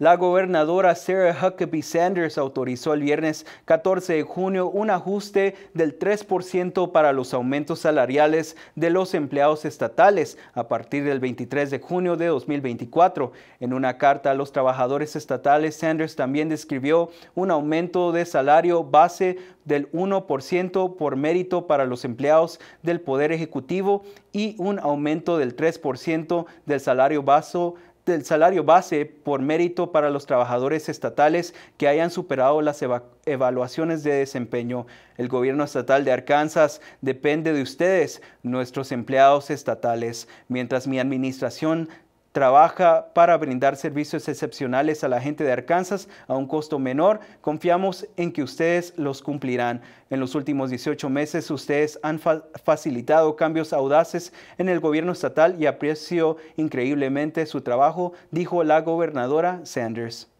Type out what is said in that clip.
La gobernadora Sarah Huckabee Sanders autorizó el viernes 14 de junio un ajuste del 3% para los aumentos salariales de los empleados estatales a partir del 23 de junio de 2024. En una carta a los trabajadores estatales, Sanders también describió un aumento de salario base del 1% por mérito para los empleados del Poder Ejecutivo y un aumento del 3% del salario base del salario base por mérito para los trabajadores estatales que hayan superado las evaluaciones de desempeño. El gobierno estatal de Arkansas depende de ustedes, nuestros empleados estatales, mientras mi administración trabaja para brindar servicios excepcionales a la gente de Arkansas a un costo menor. Confiamos en que ustedes los cumplirán. En los últimos 18 meses, ustedes han facilitado cambios audaces en el gobierno estatal y aprecio increíblemente su trabajo, dijo la gobernadora Sanders.